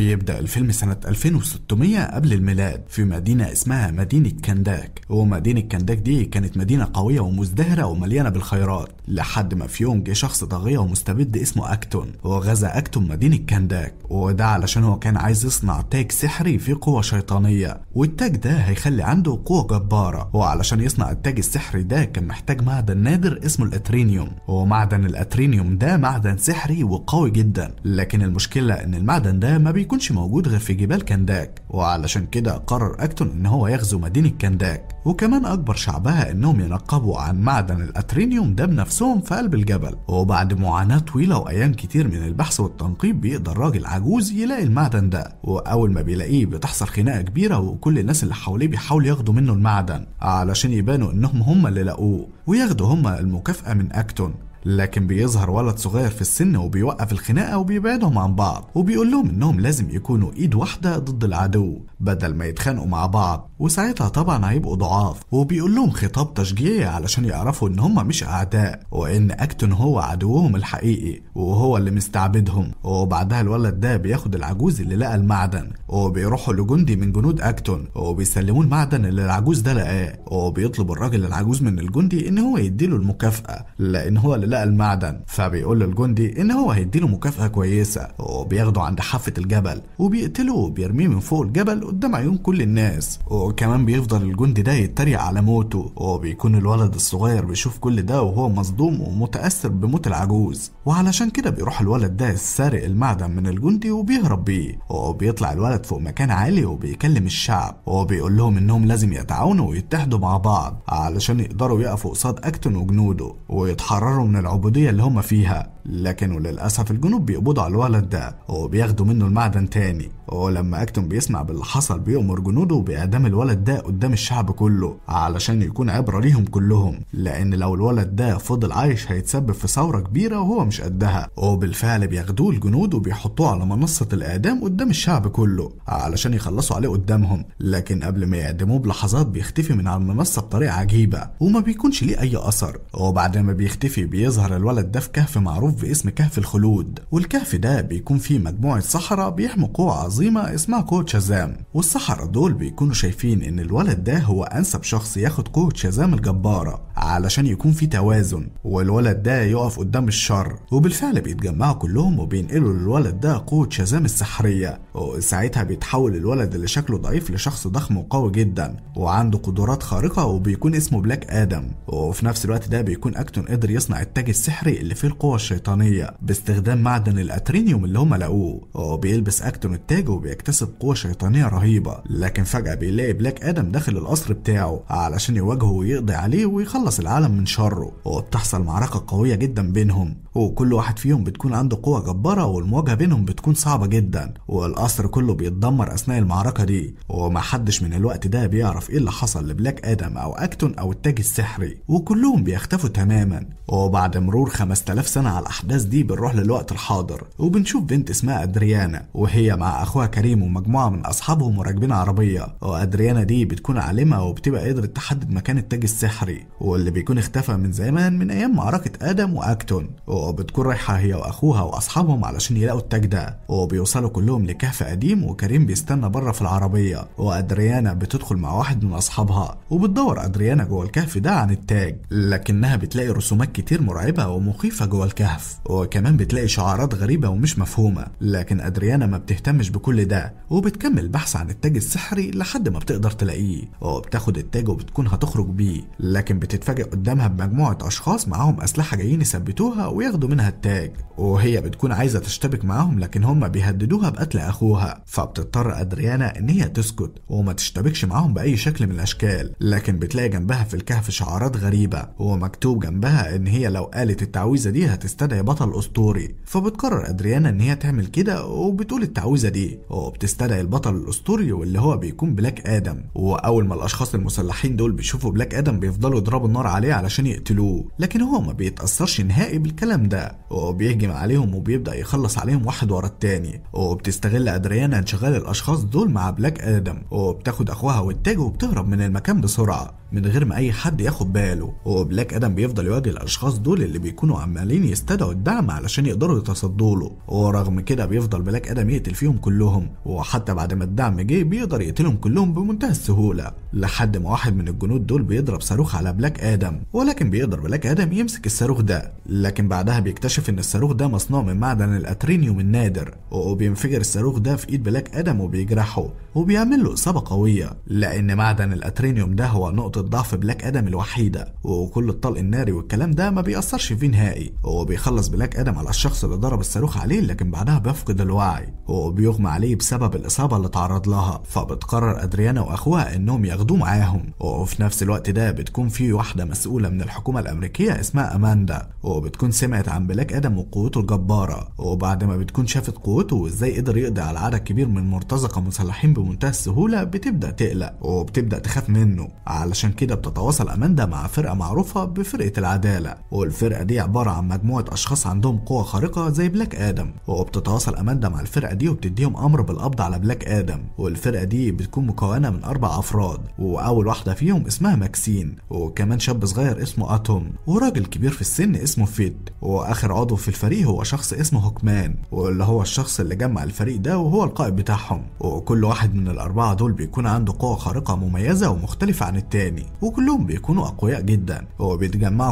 بيبدأ الفيلم سنة 2600 قبل الميلاد في مدينة اسمها مدينة كنداك ومدينة كنداك دي كانت مدينة قوية ومزدهرة ومليانة بالخيرات لحد ما في يوم جه شخص طاغية ومستبد اسمه أكتون وغزا أكتون مدينة كنداك وده علشان هو كان عايز يصنع تاج سحري فيه قوة شيطانية والتاج ده هيخلي عنده قوة جبارة وعلشان يصنع التاج السحري ده كان محتاج معدن نادر اسمه الأترينيوم ومعدن الأترينيوم ده معدن سحري وقوي جدا لكن المشكلة إن المعدن ده ما بي يكونش موجود غير في جبال كنداك وعلشان كده قرر أكتون إن هو يغزو مدينة كنداك وكمان اكبر شعبها إنهم ينقبوا عن معدن الأترينيوم ده بنفسهم في قلب الجبل وبعد معاناة طويلة وأيام كتير من البحث والتنقيب بيقدر راجل عجوز يلاقي المعدن ده وأول ما بيلاقيه بتحصل خناقة كبيرة وكل الناس اللي حواليه بيحاولوا ياخدوا منه المعدن علشان يبانوا إنهم هم اللي لاقوه وياخدوا هم المكافأة من أكتون لكن بيظهر ولد صغير في السن وبيوقف الخناقة وبيبعدهم عن بعض وبيقول لهم انهم لازم يكونوا ايد واحدة ضد العدو بدل ما يتخانقوا مع بعض وساعتها طبعا هيبقوا ضعاف وبيقول لهم خطاب تشجيعي علشان يعرفوا ان هم مش اعداء وان اكتون هو عدوهم الحقيقي وهو اللي مستعبدهم وبعدها الولد ده بياخد العجوز اللي لقى المعدن وبيروحوا لجندي من جنود اكتون وبيسلموه المعدن اللي العجوز ده لقاه وبيطلب الراجل العجوز من الجندي ان هو يديله المكافاه لان هو اللي لقى المعدن فبيقول للجندي ان هو هيديله مكافاه كويسه وبياخده عند حافه الجبل وبيقتله وبيرميه من فوق الجبل قدام عيون كل الناس وكمان بيفضل الجندي ده يتريق على موته وبيكون الولد الصغير بيشوف كل ده وهو مصدوم ومتأثر بموت العجوز وعلشان كده بيروح الولد ده سارق المعدن من الجندي وبيهرب بيه وبيطلع الولد فوق مكان عالي وبيكلم الشعب وبيقول لهم انهم لازم يتعاونوا ويتحدوا مع بعض علشان يقدروا يقفوا قصاد اكتون وجنوده ويتحرروا من العبودية اللي هم فيها لكنه للأسف الجنوب بيقبضوا على الولد ده وبياخدوا منه المعدن تاني ولما أكتم بيسمع باللي حصل بيأمر جنوده بإعدام الولد ده قدام الشعب كله علشان يكون عبرة ليهم كلهم لأن لو الولد ده فضل عايش هيتسبب في ثورة كبيرة وهو مش قدها وبالفعل بياخدوه الجنود وبيحطوه على منصة الإعدام قدام الشعب كله علشان يخلصوا عليه قدامهم لكن قبل ما يعدموه بلحظات بيختفي من على المنصة بطريقة عجيبة وما بيكونش ليه أي أثر وبعد ما بيختفي بيظهر الولد ده في كهف معروف معروف باسم كهف الخلود والكهف ده بيكون فيه مجموعة صحراء بيحموا قوة عظيمة اسمها قوة شازام والصحراء دول بيكونوا شايفين ان الولد ده هو انسب شخص ياخد قوة شازام الجبارة علشان يكون في توازن والولد ده يقف قدام الشر وبالفعل بيتجمعوا كلهم وبينقلوا للولد ده قوة شازام السحرية وساعتها بيتحول الولد اللي شكله ضعيف لشخص ضخم وقوي جدا وعنده قدرات خارقة وبيكون اسمه بلاك آدم وفي نفس الوقت ده بيكون أكتون قدر يصنع التاج السحري اللي فيه القوة الشيطانية شيطانية باستخدام معدن الأترينيوم اللي هم لقوه وبيلبس أكتون التاج وبيكتسب قوة شيطانية رهيبة لكن فجأة بيلاقي بلاك آدم داخل القصر بتاعه علشان يواجهه ويقضي عليه ويخلص العالم من شره وبتحصل معركة قوية جدا بينهم وكل واحد فيهم بتكون عنده قوة جبارة والمواجهة بينهم بتكون صعبة جدا والقصر كله بيتدمر أثناء المعركة دي ومحدش من الوقت ده بيعرف إيه اللي حصل لبلاك آدم أو أكتون أو التاج السحري وكلهم بيختفوا تماما وبعد مرور 5000 سنة على الأحداث دي بنروح للوقت الحاضر وبنشوف بنت اسمها أدريانا وهي مع أخوها كريم ومجموعة من أصحابهم وراكبين عربية وأدريانا دي بتكون عالمة وبتبقى قدرت تحدد مكان التاج السحري واللي بيكون اختفى من زمان من أيام معركة آدم وأكتون وبتكون رايحة هي وأخوها وأصحابهم علشان يلاقوا التاج ده وبيوصلوا كلهم لكهف قديم وكريم بيستنى بره في العربية وأدريانا بتدخل مع واحد من أصحابها وبتدور أدريانا جوه الكهف ده عن التاج لكنها بتلاقي رسومات كتير مرعبة ومخيفة جوه الكهف المتحف وكمان بتلاقي شعارات غريبة ومش مفهومة لكن أدريانا ما بتهتمش بكل ده وبتكمل بحث عن التاج السحري لحد ما بتقدر تلاقيه وبتاخد التاج وبتكون هتخرج بيه لكن بتتفاجئ قدامها بمجموعة أشخاص معاهم أسلحة جايين يثبتوها وياخدوا منها التاج وهي بتكون عايزة تشتبك معاهم لكن هم بيهددوها بقتل أخوها فبتضطر أدريانا إن هي تسكت وما تشتبكش معاهم بأي شكل من الأشكال لكن بتلاقي جنبها في الكهف شعارات غريبة ومكتوب جنبها إن هي لو قالت التعويذة دي هتستدعي حماده بطل اسطوري فبتقرر ادريانا ان هي تعمل كده وبتقول التعويذه دي وبتستدعي البطل الاسطوري واللي هو بيكون بلاك ادم واول ما الاشخاص المسلحين دول بيشوفوا بلاك ادم بيفضلوا يضربوا النار عليه علشان يقتلوه لكن هو ما بيتاثرش نهائي بالكلام ده وبيهجم عليهم وبيبدا يخلص عليهم واحد ورا التاني وبتستغل ادريانا انشغال الاشخاص دول مع بلاك ادم وبتاخد اخوها والتاج وبتهرب من المكان بسرعه من غير ما أي حد ياخد باله وبلاك آدم بيفضل يواجه الأشخاص دول اللي بيكونوا عمالين يستدعوا الدعم علشان يقدروا يتصدوا له ورغم كده بيفضل بلاك آدم يقتل فيهم كلهم وحتى بعد ما الدعم جه بيقدر يقتلهم كلهم بمنتهى السهولة لحد ما واحد من الجنود دول بيضرب صاروخ على بلاك آدم ولكن بيقدر بلاك آدم يمسك الصاروخ ده لكن بعدها بيكتشف إن الصاروخ ده مصنوع من معدن الأترينيوم النادر وبينفجر الصاروخ ده في إيد بلاك آدم وبيجرحه وبيعمل له إصابة قوية لأن معدن الأترينيوم ده هو نقطة ضعف بلاك ادم الوحيدة وكل الطلق الناري والكلام ده ما بيأثرش فيه نهائي وبيخلص بلاك ادم على الشخص اللي ضرب الصاروخ عليه لكن بعدها بيفقد الوعي وبيغمى عليه بسبب الإصابة اللي تعرض لها فبتقرر أدريانا وأخوها إنهم ياخدوه معاهم وفي نفس الوقت ده بتكون في واحدة مسؤولة من الحكومة الأمريكية اسمها أماندا وبتكون سمعت عن بلاك آدم وقوته الجبارة وبعد ما بتكون شافت قوته وإزاي قدر يقضي على عدد كبير من مرتزقه مسلحين بمنتهى السهولة بتبدأ تقلق وبتبدأ تخاف منه علشان عشان كده بتتواصل أماندا مع فرقة معروفة بفرقة العدالة والفرقة دي عبارة عن مجموعة أشخاص عندهم قوة خارقة زي بلاك آدم وبتتواصل أماندا مع الفرقة دي وبتديهم أمر بالقبض على بلاك آدم والفرقة دي بتكون مكونة من أربع أفراد وأول واحدة فيهم اسمها ماكسين وكمان شاب صغير اسمه أتوم وراجل كبير في السن اسمه فيد وآخر عضو في الفريق هو شخص اسمه هوكمان واللي هو الشخص اللي جمع الفريق ده وهو القائد بتاعهم وكل واحد من الأربعة دول بيكون عنده قوة خارقة مميزة ومختلفة عن التاني تاني يعني، وكلهم بيكونوا أقوياء جدا هو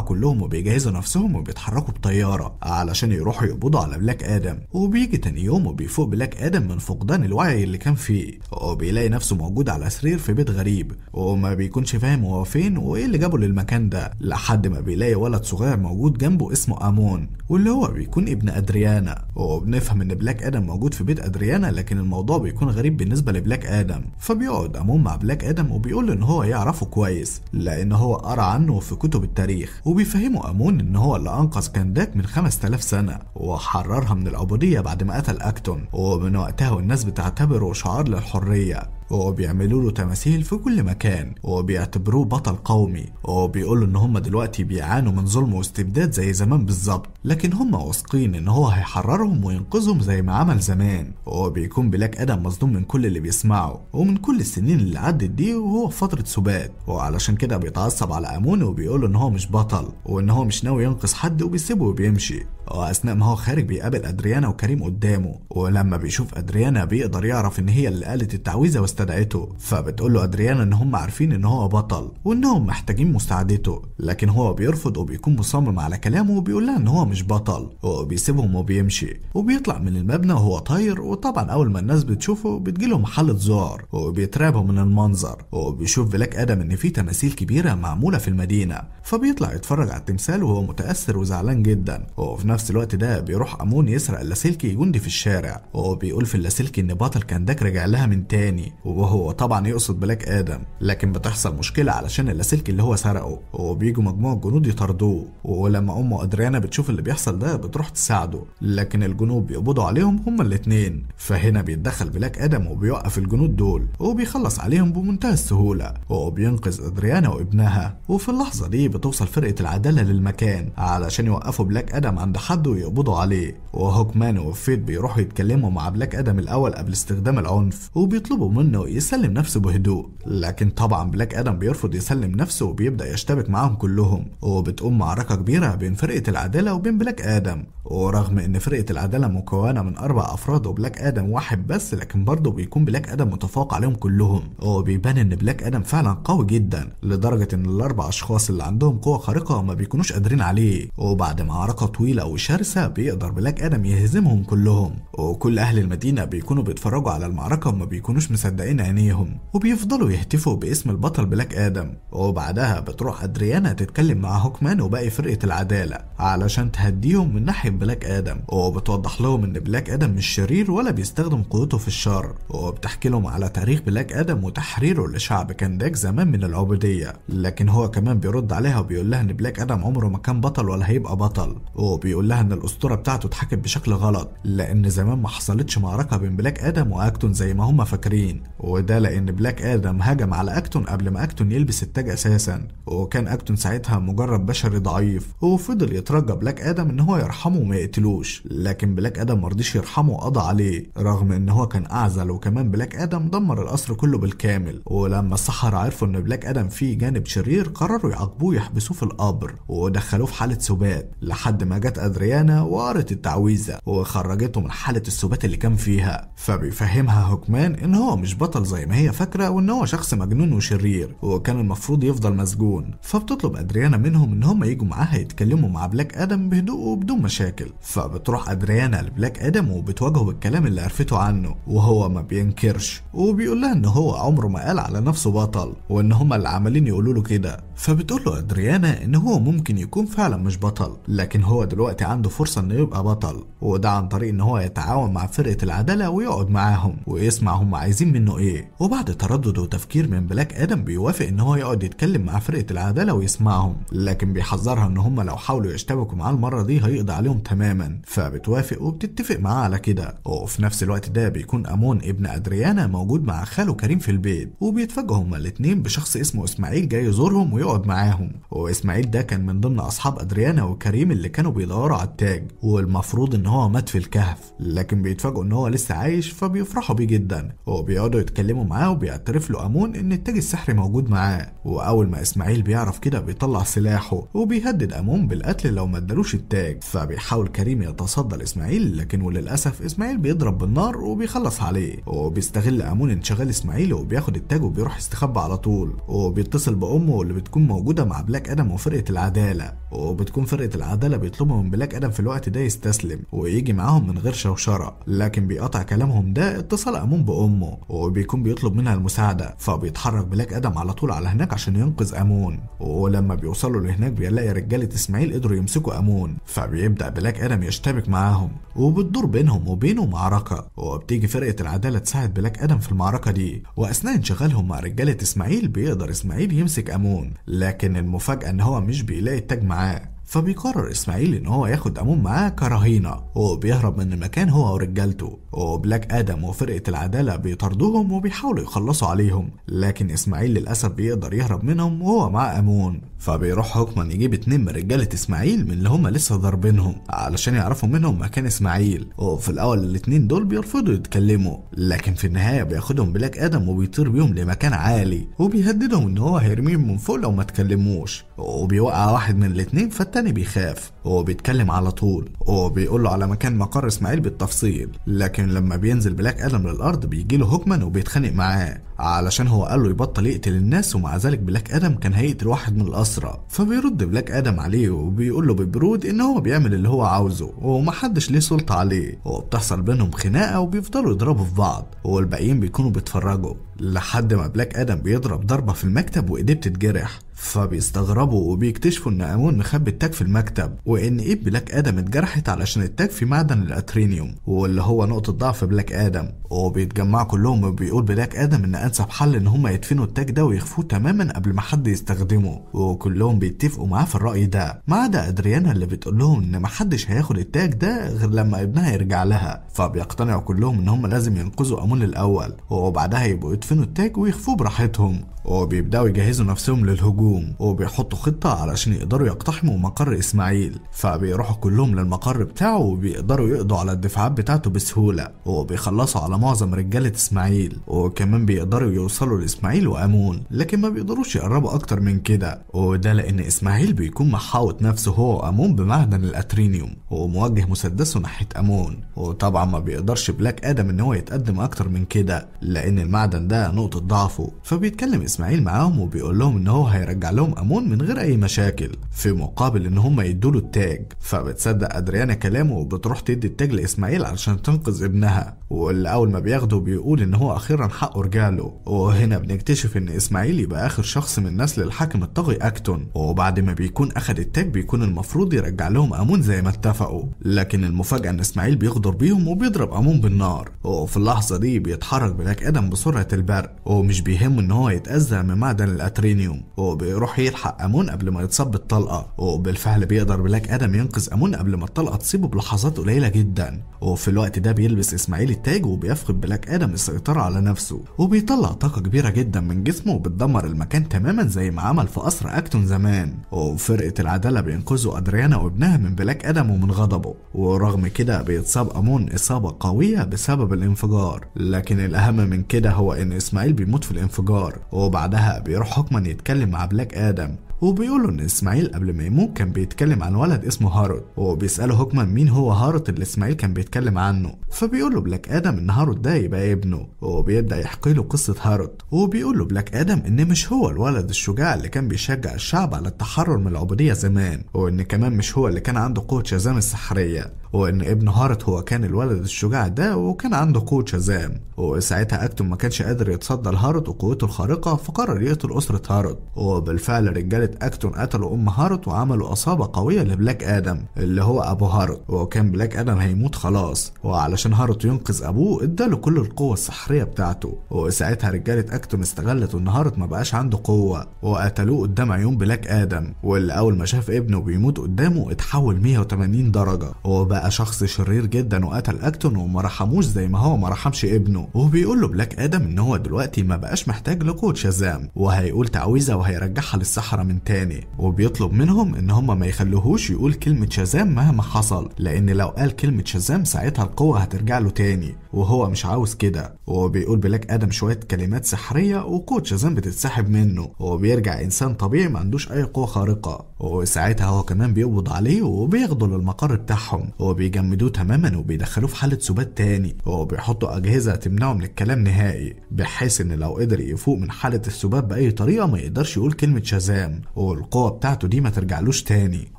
كلهم وبيجهزوا نفسهم وبيتحركوا بطيارة علشان يروحوا يقبضوا على بلاك آدم وبيجي تاني يوم وبيفوق بلاك آدم من فقدان الوعي اللي كان فيه وبيلاقي نفسه موجود على سرير في بيت غريب وما بيكونش فاهم هو فين وإيه اللي جابه للمكان ده لحد ما بيلاقي ولد صغير موجود جنبه اسمه أمون واللي هو بيكون ابن أدريانا وبنفهم إن بلاك آدم موجود في بيت أدريانا لكن الموضوع بيكون غريب بالنسبة لبلاك آدم فبيقعد أمون مع بلاك آدم وبيقول له إن هو يعرفه كويس كويس لأن هو قرأ عنه في كتب التاريخ وبيفهمه أمون إن هو اللي أنقذ كانداك من 5000 سنة وحررها من العبودية بعد ما قتل أكتون ومن وقتها والناس بتعتبره شعار للحرية وبيعملوا له تماثيل في كل مكان وبيعتبروه بطل قومي وبيقولوا ان هم دلوقتي بيعانوا من ظلم واستبداد زي زمان بالظبط لكن هم واثقين ان هو هيحررهم وينقذهم زي ما عمل زمان وبيكون بلاك ادم مصدوم من كل اللي بيسمعه ومن كل السنين اللي عدت دي وهو في فتره سبات وعلشان كده بيتعصب على امون وبيقول ان هو مش بطل وان هو مش ناوي ينقذ حد وبيسيبه وبيمشي واثناء ما هو خارج بيقابل ادريانا وكريم قدامه ولما بيشوف ادريانا بيقدر يعرف ان هي اللي قالت التعويذه واستدعته فبتقول له ادريانا ان هم عارفين ان هو بطل وانهم محتاجين مساعدته لكن هو بيرفض وبيكون مصمم على كلامه وبيقول لها ان هو مش بطل وبيسيبهم وبيمشي وبيطلع من المبنى وهو طاير وطبعا اول ما الناس بتشوفه بتجيلهم حاله ذعر وبيترعبوا من المنظر وبيشوف بلاك ادم ان في تماثيل كبيره معموله في المدينه فبيطلع يتفرج على التمثال وهو متاثر وزعلان جدا وفي نفس الوقت ده بيروح امون يسرق اللاسلكي جندي في الشارع وهو بيقول في اللاسلكي ان بطل كان داك رجع لها من تاني وهو طبعا يقصد بلاك ادم لكن بتحصل مشكله علشان اللاسلكي اللي هو سرقه وبيجوا مجموعه جنود يطاردوه ولما امه ادريانا بتشوف اللي بيحصل ده بتروح تساعده لكن الجنود بيقبضوا عليهم هما الاتنين فهنا بيتدخل بلاك ادم وبيوقف الجنود دول وبيخلص عليهم بمنتهى السهوله وبينقذ ادريانا وابنها وفي اللحظه دي بتوصل فرقه العداله للمكان علشان يوقفوا بلاك ادم عند حد ويقبضوا عليه وهوكمان وفيت بيروحوا يتكلموا مع بلاك ادم الاول قبل استخدام العنف وبيطلبوا منه يسلم نفسه بهدوء لكن طبعا بلاك ادم بيرفض يسلم نفسه وبيبدا يشتبك معاهم كلهم وبتقوم معركه كبيره بين فرقه العداله وبين بلاك ادم ورغم ان فرقه العداله مكونه من اربع افراد وبلاك ادم واحد بس لكن برضه بيكون بلاك ادم متفوق عليهم كلهم وبيبان ان بلاك ادم فعلا قوي جدا لدرجه ان الاربع اشخاص اللي عندهم قوه خارقه ما بيكونوش قادرين عليه وبعد معركه طويله وشرسة بيقدر بلاك آدم يهزمهم كلهم وكل أهل المدينة بيكونوا بيتفرجوا على المعركة وما بيكونوش مصدقين عينيهم وبيفضلوا يهتفوا باسم البطل بلاك آدم وبعدها بتروح أدريانا تتكلم مع هوكمان وباقي فرقة العدالة علشان تهديهم من ناحية بلاك آدم وبتوضح لهم إن بلاك آدم مش شرير ولا بيستخدم قوته في الشر وبتحكي لهم على تاريخ بلاك آدم وتحريره لشعب كانداك زمان من العبودية لكن هو كمان بيرد عليها وبيقول لها إن بلاك آدم عمره ما كان بطل ولا هيبقى بطل وبيقول بيقول لها ان الاسطوره بتاعته اتحكت بشكل غلط لان زمان ما حصلتش معركه بين بلاك ادم واكتون زي ما هم فاكرين وده لان بلاك ادم هجم على اكتون قبل ما اكتون يلبس التاج اساسا وكان اكتون ساعتها مجرد بشري ضعيف وفضل يترجى بلاك ادم ان هو يرحمه وما يقتلوش لكن بلاك ادم مرضيش يرحمه وقضى عليه رغم ان هو كان اعزل وكمان بلاك ادم دمر القصر كله بالكامل ولما الصحراء عرفوا ان بلاك ادم فيه جانب شرير قرروا يعاقبوه يحبسوه في القبر ودخلوه في حاله سبات لحد ما جت أدريانا وقرت التعويذة وخرجته من حالة السبات اللي كان فيها فبيفهمها هوكمان إن هو مش بطل زي ما هي فاكرة وإن هو شخص مجنون وشرير وكان المفروض يفضل مسجون فبتطلب أدريانا منهم إن هم يجوا معاها يتكلموا مع بلاك آدم بهدوء وبدون مشاكل فبتروح أدريانا لبلاك آدم وبتواجهه بالكلام اللي عرفته عنه وهو ما بينكرش وبيقول لها إن هو عمره ما قال على نفسه بطل وإن هم اللي عمالين يقولوا له كده فبتقول له أدريانا إن هو ممكن يكون فعلا مش بطل لكن هو دلوقتي دلوقتي عنده فرصة انه يبقى بطل وده عن طريق ان هو يتعاون مع فرقة العدالة ويقعد معاهم ويسمع هم عايزين منه ايه وبعد تردد وتفكير من بلاك ادم بيوافق ان هو يقعد يتكلم مع فرقة العدالة ويسمعهم لكن بيحذرها ان هم لو حاولوا يشتبكوا معاه المرة دي هيقضي عليهم تماما فبتوافق وبتتفق معاه على كده وفي نفس الوقت ده بيكون امون ابن ادريانا موجود مع خاله كريم في البيت وبيتفاجئوا هما الاتنين بشخص اسمه اسماعيل جاي يزورهم ويقعد معاهم واسماعيل ده كان من ضمن اصحاب ادريانا وكريم اللي كانوا بيدوروا بيدوروا على التاج والمفروض ان هو مات في الكهف لكن بيتفاجئوا ان هو لسه عايش فبيفرحوا بيه جدا وبيقعدوا يتكلموا معاه وبيعترف له امون ان التاج السحري موجود معاه واول ما اسماعيل بيعرف كده بيطلع سلاحه وبيهدد امون بالقتل لو ما ادالوش التاج فبيحاول كريم يتصدى لاسماعيل لكن وللاسف اسماعيل بيضرب بالنار وبيخلص عليه وبيستغل امون انشغال اسماعيل وبياخد التاج وبيروح يستخبى على طول وبيتصل بامه اللي بتكون موجوده مع بلاك ادم وفرقه العداله وبتكون فرقه العداله بيطلبوا من بلاك ادم في الوقت ده يستسلم ويجي معاهم من غير شوشره لكن بيقطع كلامهم ده اتصال امون بامه وبيكون بيطلب منها المساعده فبيتحرك بلاك ادم على طول على هناك عشان ينقذ امون ولما بيوصلوا لهناك بيلاقي رجاله اسماعيل قدروا يمسكوا امون فبيبدا بلاك ادم يشتبك معاهم وبتدور بينهم وبينه معركه وبتيجي فرقه العداله تساعد بلاك ادم في المعركه دي واثناء انشغالهم مع رجاله اسماعيل بيقدر اسماعيل يمسك امون لكن المفاجاه ان هو مش بيلاقي التاج معاه فبيقرر إسماعيل إن هو ياخد أمون معاه كرهينة وبيهرب من المكان هو ورجالته وبلاك آدم وفرقة العدالة بيطاردوهم وبيحاولوا يخلصوا عليهم لكن إسماعيل للأسف بيقدر يهرب منهم وهو مع أمون فبيروح حكما يجيب اتنين من رجالة إسماعيل من اللي هما لسه ضاربينهم علشان يعرفوا منهم مكان إسماعيل وفي الأول الاتنين دول بيرفضوا يتكلموا لكن في النهاية بياخدهم بلاك آدم وبيطير بيهم لمكان عالي وبيهددهم إن هو هيرميهم من فوق لو ما تكلموش وبيوقع واحد من الاتنين فالتاني بيخاف هو بيتكلم على طول وبيقول له على مكان مقر اسماعيل بالتفصيل لكن لما بينزل بلاك ادم للارض بيجي له هوكمان وبيتخانق معاه علشان هو قال له يبطل يقتل الناس ومع ذلك بلاك ادم كان هيقتل واحد من الاسرى فبيرد بلاك ادم عليه وبيقول له ببرود ان هو بيعمل اللي هو عاوزه ومحدش ليه سلطه عليه وبتحصل بينهم خناقه وبيفضلوا يضربوا في بعض والباقيين بيكونوا بيتفرجوا لحد ما بلاك ادم بيضرب ضربه في المكتب وايديه بتتجرح فبيستغربوا وبيكتشفوا ان امون مخبي التاج في المكتب وإن إيد بلاك آدم اتجرحت علشان التاج في معدن الأترينيوم واللي هو نقطة ضعف بلاك آدم وبيتجمعوا كلهم وبيقول بلاك آدم إن أنسب حل إن هما يدفنوا التاج ده ويخفوه تماما قبل ما حد يستخدمه وكلهم بيتفقوا معاه في الرأي ده ما عدا أدريانا اللي بتقول لهم إن محدش هياخد التاج ده غير لما ابنها يرجع لها فبيقتنعوا كلهم إن هما لازم ينقذوا أمون الأول وبعدها يبقوا يدفنوا التاج ويخفوه براحتهم وبيبدأوا يجهزوا نفسهم للهجوم وبيحطوا خطة علشان يقدروا يقتحموا مقر إسماعيل فبيروحوا كلهم للمقر بتاعه وبيقدروا يقضوا على الدفاعات بتاعته بسهولة وبيخلصوا على معظم رجالة اسماعيل وكمان بيقدروا يوصلوا لاسماعيل وامون لكن ما بيقدروش يقربوا اكتر من كده وده لان اسماعيل بيكون محاوط نفسه هو وامون بمعدن الاترينيوم وموجه مسدسه ناحية امون وطبعا ما بيقدرش بلاك ادم ان هو يتقدم اكتر من كده لان المعدن ده نقطة ضعفه فبيتكلم اسماعيل معاهم وبيقول لهم ان هو هيرجع لهم امون من غير اي مشاكل في مقابل ان هم يدوا له التاج فبتصدق ادريانا كلامه وبتروح تدي التاج لاسماعيل علشان تنقذ ابنها واللي اول ما بياخده بيقول ان هو اخيرا حقه رجع له وهنا بنكتشف ان اسماعيل يبقى اخر شخص من نسل الحاكم الطاغي اكتون وبعد ما بيكون اخد التاج بيكون المفروض يرجع لهم امون زي ما اتفقوا لكن المفاجاه ان اسماعيل بيغدر بيهم وبيضرب امون بالنار وفي اللحظه دي بيتحرك بلاك ادم بسرعه البرق ومش بيهمه ان هو يتاذى من معدن الاترينيوم وبيروح يلحق امون قبل ما يتصاب بالطلقه وبالفعل بيقدر بلاك زاك ادم ينقذ امون قبل ما الطلقه تصيبه بلحظات قليله جدا وفي الوقت ده بيلبس اسماعيل التاج وبيفقد بلاك ادم السيطره على نفسه وبيطلع طاقه كبيره جدا من جسمه وبتدمر المكان تماما زي ما عمل في قصر اكتون زمان وفرقه العداله بينقذوا ادريانا وابنها من بلاك ادم ومن غضبه ورغم كده بيتصاب امون اصابه قويه بسبب الانفجار لكن الاهم من كده هو ان اسماعيل بيموت في الانفجار وبعدها بيروح حكما يتكلم مع بلاك ادم وبيقولوا ان اسماعيل قبل ما يموت كان بيتكلم عن ولد اسمه هارود وبيساله هوكمان مين هو هارود اللي اسماعيل كان بيتكلم عنه فبيقول له بلاك ادم ان هارود ده يبقى ابنه وبيبدا يحكي له قصه هارود وبيقول له بلاك ادم ان مش هو الولد الشجاع اللي كان بيشجع الشعب على التحرر من العبوديه زمان وان كمان مش هو اللي كان عنده قوه شازام السحريه وان ابن هارت هو كان الولد الشجاع ده وكان عنده قوة شزام وساعتها اكتم ما كانش قادر يتصدى لهارت وقوته الخارقة فقرر يقتل أسرة هارت وبالفعل رجالة اكتون قتلوا أم هارت وعملوا إصابة قوية لبلاك آدم اللي هو أبو هارت وكان بلاك آدم هيموت خلاص وعلشان هارت ينقذ أبوه اداله كل القوة السحرية بتاعته وساعتها رجالة اكتون استغلت ان هارت ما بقاش عنده قوة وقتلوه قدام عيون بلاك آدم واللي أول ما شاف ابنه بيموت قدامه اتحول 180 درجة وبقى بقى شخص شرير جدا وقتل اكتون وما رحموش زي ما هو ما رحمش ابنه وبيقول له بلاك ادم ان هو دلوقتي ما بقاش محتاج لقوة شازام وهيقول تعويذة وهيرجعها للصحراء من تاني وبيطلب منهم ان هم ما يخلوهوش يقول كلمة شازام مهما حصل لان لو قال كلمة شازام ساعتها القوة هترجع له تاني وهو مش عاوز كده وبيقول بلاك ادم شويه كلمات سحريه وقوه شازام بتتسحب منه وبيرجع انسان طبيعي ما عندوش اي قوه خارقه وساعتها هو كمان بيقبض عليه وبياخده للمقر بتاعهم وبيجمدوه تماما وبيدخلوه في حاله سبات تاني وبيحطوا اجهزه تمنعه من الكلام نهائي بحيث ان لو قدر يفوق من حاله السبات باي طريقه ما يقدرش يقول كلمه شازام والقوه بتاعته دي ما ترجعلوش تاني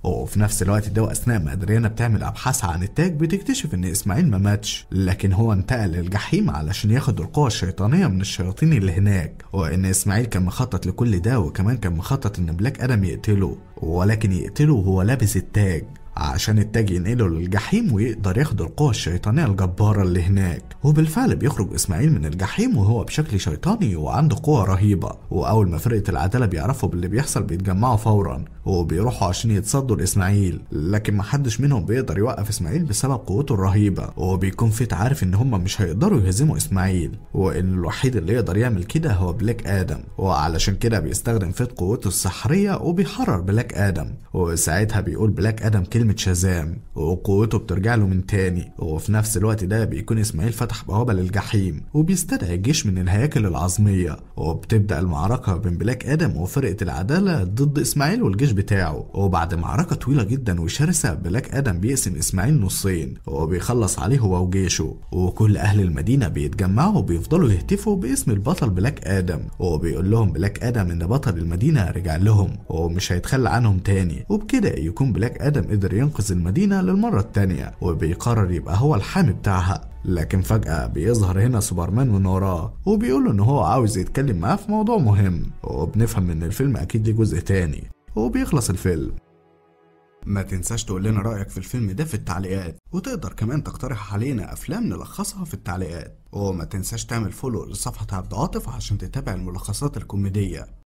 وفي نفس الوقت ده واثناء ما ادريانا بتعمل ابحاث عن التاج بتكتشف ان اسماعيل ما ماتش لكن هو انتقل للجحيم علشان ياخد القوة الشيطانية من الشياطين اللي هناك وإن إسماعيل كان مخطط لكل ده وكمان كان مخطط إن بلاك آدم يقتله ولكن يقتله وهو لابس التاج عشان التاج ينقله للجحيم ويقدر ياخد القوة الشيطانية الجبارة اللي هناك وبالفعل بيخرج إسماعيل من الجحيم وهو بشكل شيطاني وعنده قوة رهيبة وأول ما فرقة العدالة بيعرفوا باللي بيحصل بيتجمعوا فورا وبيروحوا عشان يتصدوا لإسماعيل لكن محدش منهم بيقدر يوقف إسماعيل بسبب قوته الرهيبة وبيكون فيت عارف إن هما مش هيقدروا يهزموا إسماعيل وإن الوحيد اللي يقدر يعمل كده هو بلاك آدم وعلشان كده بيستخدم فيت قوته السحرية وبيحرر بلاك آدم وساعتها بيقول بلاك آدم كلمة كلمه شازام وقوته بترجع له من تاني وفي نفس الوقت ده بيكون إسماعيل فتح بوابة للجحيم وبيستدعي الجيش من الهياكل العظمية وبتبدأ المعركة بين بلاك آدم وفرقة العدالة ضد إسماعيل والجيش بتاعه وبعد معركة طويلة جدا وشرسة بلاك آدم بيقسم إسماعيل نصين وبيخلص عليه هو وجيشه وكل أهل المدينة بيتجمعوا وبيفضلوا يهتفوا باسم البطل بلاك آدم وبيقول لهم بلاك آدم إن بطل المدينة رجع لهم ومش هيتخلى عنهم تاني وبكده يكون بلاك آدم قدر قادر ينقذ المدينة للمرة التانية وبيقرر يبقى هو الحامي بتاعها لكن فجأة بيظهر هنا سوبرمان من وراه وبيقول إن هو عاوز يتكلم معاه في موضوع مهم وبنفهم إن الفيلم أكيد ليه جزء تاني وبيخلص الفيلم ما تنساش تقول لنا رأيك في الفيلم ده في التعليقات وتقدر كمان تقترح علينا أفلام نلخصها في التعليقات وما تنساش تعمل فولو لصفحة عبد عاطف عشان تتابع الملخصات الكوميدية